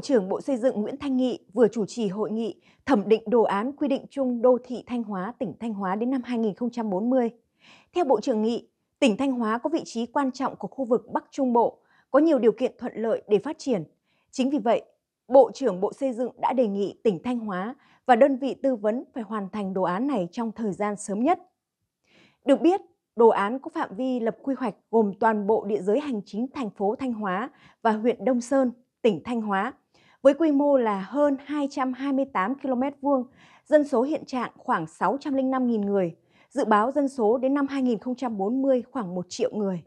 Bộ trưởng Bộ Xây dựng Nguyễn Thanh Nghị vừa chủ trì hội nghị thẩm định đồ án quy định chung đô thị Thanh Hóa, tỉnh Thanh Hóa đến năm 2040. Theo Bộ trưởng Nghị, tỉnh Thanh Hóa có vị trí quan trọng của khu vực Bắc Trung Bộ, có nhiều điều kiện thuận lợi để phát triển. Chính vì vậy, Bộ trưởng Bộ Xây dựng đã đề nghị tỉnh Thanh Hóa và đơn vị tư vấn phải hoàn thành đồ án này trong thời gian sớm nhất. Được biết, đồ án có phạm vi lập quy hoạch gồm toàn bộ địa giới hành chính thành phố Thanh Hóa và huyện Đông Sơn, tỉnh Thanh Hóa với quy mô là hơn 228 km vuông, dân số hiện trạng khoảng 605.000 người, dự báo dân số đến năm 2040 khoảng 1 triệu người.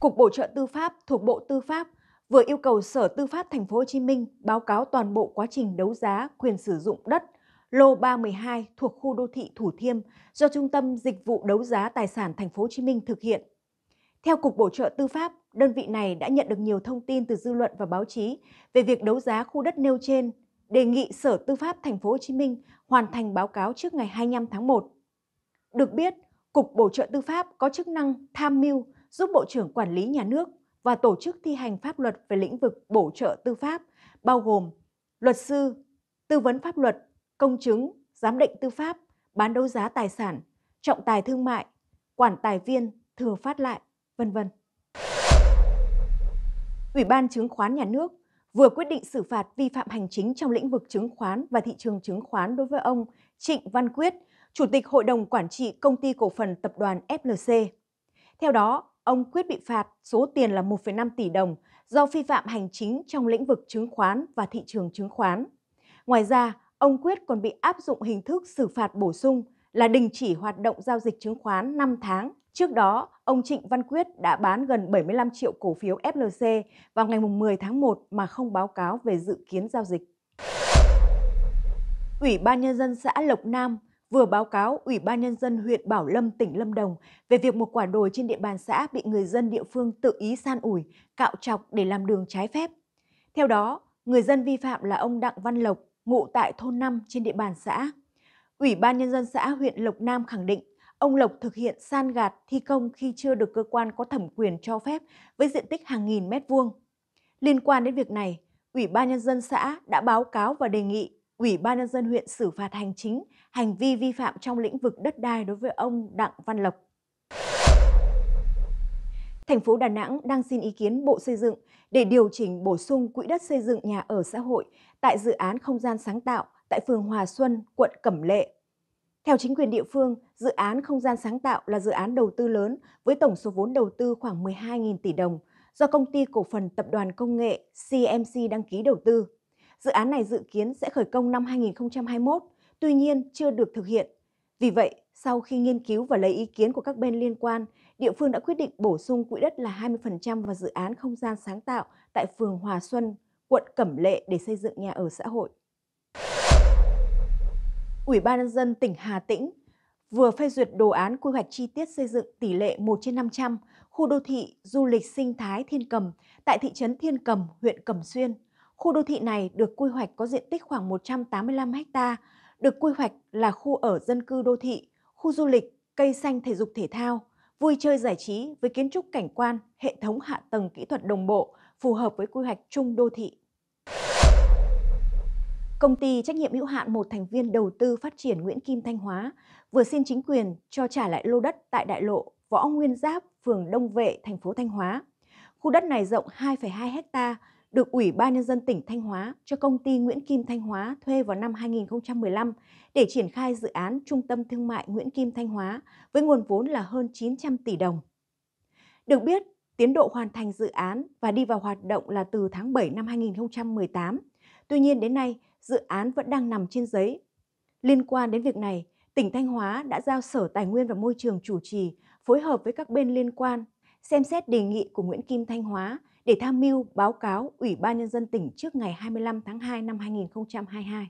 Cục Bổ trợ Tư pháp thuộc Bộ Tư pháp vừa yêu cầu Sở Tư pháp Thành phố Hồ Chí Minh báo cáo toàn bộ quá trình đấu giá quyền sử dụng đất lô 312 thuộc khu đô thị Thủ Thiêm do Trung tâm Dịch vụ đấu giá tài sản Thành phố Hồ Chí Minh thực hiện. Theo Cục Bổ trợ Tư pháp, đơn vị này đã nhận được nhiều thông tin từ dư luận và báo chí về việc đấu giá khu đất nêu trên, đề nghị Sở Tư pháp Thành phố Hồ Chí Minh hoàn thành báo cáo trước ngày 25 tháng 1. Được biết, Cục Bổ trợ Tư pháp có chức năng tham mưu giúp Bộ trưởng Quản lý Nhà nước và tổ chức thi hành pháp luật về lĩnh vực bổ trợ tư pháp, bao gồm luật sư, tư vấn pháp luật, công chứng, giám định tư pháp, bán đấu giá tài sản, trọng tài thương mại, quản tài viên, thừa phát lại, vân vân. Ủy ban Chứng khoán Nhà nước vừa quyết định xử phạt vi phạm hành chính trong lĩnh vực chứng khoán và thị trường chứng khoán đối với ông Trịnh Văn Quyết, Chủ tịch Hội đồng Quản trị Công ty Cổ phần Tập đoàn FLC. Theo đó, ông Quyết bị phạt số tiền là 1,5 tỷ đồng do vi phạm hành chính trong lĩnh vực chứng khoán và thị trường chứng khoán. Ngoài ra, ông Quyết còn bị áp dụng hình thức xử phạt bổ sung – là đình chỉ hoạt động giao dịch chứng khoán 5 tháng. Trước đó, ông Trịnh Văn Quyết đã bán gần 75 triệu cổ phiếu FLC vào ngày 10 tháng 1 mà không báo cáo về dự kiến giao dịch. Ủy ban Nhân dân xã Lộc Nam vừa báo cáo Ủy ban Nhân dân huyện Bảo Lâm, tỉnh Lâm Đồng về việc một quả đồi trên địa bàn xã bị người dân địa phương tự ý san ủi, cạo chọc để làm đường trái phép. Theo đó, người dân vi phạm là ông Đặng Văn Lộc, ngụ tại thôn 5 trên địa bàn xã. Ủy ban Nhân dân xã huyện Lộc Nam khẳng định, ông Lộc thực hiện san gạt thi công khi chưa được cơ quan có thẩm quyền cho phép với diện tích hàng nghìn mét vuông. Liên quan đến việc này, Ủy ban Nhân dân xã đã báo cáo và đề nghị Ủy ban Nhân dân huyện xử phạt hành chính hành vi vi phạm trong lĩnh vực đất đai đối với ông Đặng Văn Lộc. Thành phố Đà Nẵng đang xin ý kiến Bộ Xây dựng để điều chỉnh bổ sung quỹ đất xây dựng nhà ở xã hội tại dự án không gian sáng tạo tại phường Hòa Xuân, quận Cẩm Lệ. Theo chính quyền địa phương, dự án Không gian sáng tạo là dự án đầu tư lớn với tổng số vốn đầu tư khoảng 12.000 tỷ đồng do công ty cổ phần tập đoàn công nghệ CMC đăng ký đầu tư. Dự án này dự kiến sẽ khởi công năm 2021, tuy nhiên chưa được thực hiện. Vì vậy, sau khi nghiên cứu và lấy ý kiến của các bên liên quan, địa phương đã quyết định bổ sung quỹ đất là 20% vào dự án không gian sáng tạo tại phường Hòa Xuân, quận Cẩm Lệ để xây dựng nhà ở xã hội. Ủy ban nhân dân tỉnh Hà Tĩnh vừa phê duyệt đồ án quy hoạch chi tiết xây dựng tỷ lệ 1 trên 500 khu đô thị du lịch sinh thái Thiên Cầm tại thị trấn Thiên Cầm, huyện Cẩm Xuyên. Khu đô thị này được quy hoạch có diện tích khoảng 185 ha, được quy hoạch là khu ở dân cư đô thị, khu du lịch, cây xanh thể dục thể thao, vui chơi giải trí với kiến trúc cảnh quan, hệ thống hạ tầng kỹ thuật đồng bộ phù hợp với quy hoạch chung đô thị Công ty trách nhiệm hữu hạn một thành viên đầu tư phát triển Nguyễn Kim Thanh Hóa vừa xin chính quyền cho trả lại lô đất tại đại lộ Võ Nguyên Giáp, phường Đông Vệ, thành phố Thanh Hóa. Khu đất này rộng 2,2 ha, được Ủy ban Nhân dân tỉnh Thanh Hóa cho công ty Nguyễn Kim Thanh Hóa thuê vào năm 2015 để triển khai dự án Trung tâm Thương mại Nguyễn Kim Thanh Hóa với nguồn vốn là hơn 900 tỷ đồng. Được biết, tiến độ hoàn thành dự án và đi vào hoạt động là từ tháng 7 năm 2018. Tuy nhiên đến nay, dự án vẫn đang nằm trên giấy. Liên quan đến việc này, tỉnh Thanh Hóa đã giao Sở Tài nguyên và Môi trường chủ trì phối hợp với các bên liên quan xem xét đề nghị của Nguyễn Kim Thanh Hóa để tham mưu báo cáo Ủy ban Nhân dân tỉnh trước ngày 25 tháng 2 năm 2022.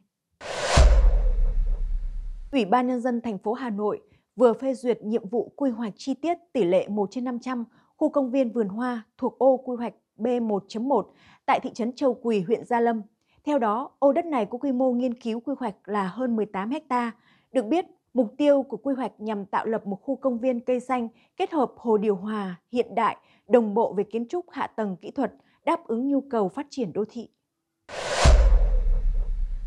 Ủy ban Nhân dân thành phố Hà Nội vừa phê duyệt nhiệm vụ quy hoạch chi tiết tỷ lệ 1 trên 500 khu công viên vườn hoa thuộc ô quy hoạch B1.1 tại thị trấn Châu Quỳ, huyện Gia Lâm, theo đó, ô đất này có quy mô nghiên cứu quy hoạch là hơn 18 ha. Được biết, mục tiêu của quy hoạch nhằm tạo lập một khu công viên cây xanh kết hợp hồ điều hòa hiện đại, đồng bộ về kiến trúc hạ tầng kỹ thuật, đáp ứng nhu cầu phát triển đô thị.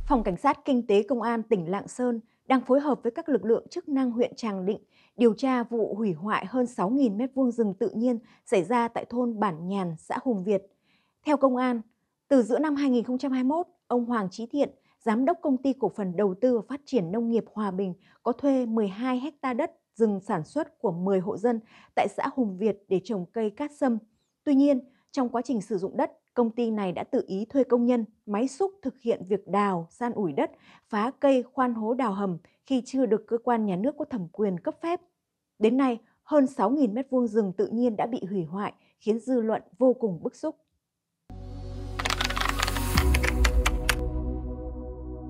Phòng Cảnh sát Kinh tế Công an tỉnh Lạng Sơn đang phối hợp với các lực lượng chức năng huyện Tràng Định điều tra vụ hủy hoại hơn 6.000 m2 rừng tự nhiên xảy ra tại thôn Bản Nhàn, xã Hùng Việt. Theo công an, từ giữa năm 2021, ông Hoàng Trí Thiện, giám đốc công ty cổ phần đầu tư và phát triển nông nghiệp Hòa Bình, có thuê 12 hecta đất rừng sản xuất của 10 hộ dân tại xã Hùng Việt để trồng cây cát sâm. Tuy nhiên, trong quá trình sử dụng đất, công ty này đã tự ý thuê công nhân, máy xúc thực hiện việc đào, san ủi đất, phá cây khoan hố đào hầm khi chưa được cơ quan nhà nước có thẩm quyền cấp phép. Đến nay, hơn 6.000 m2 rừng tự nhiên đã bị hủy hoại, khiến dư luận vô cùng bức xúc.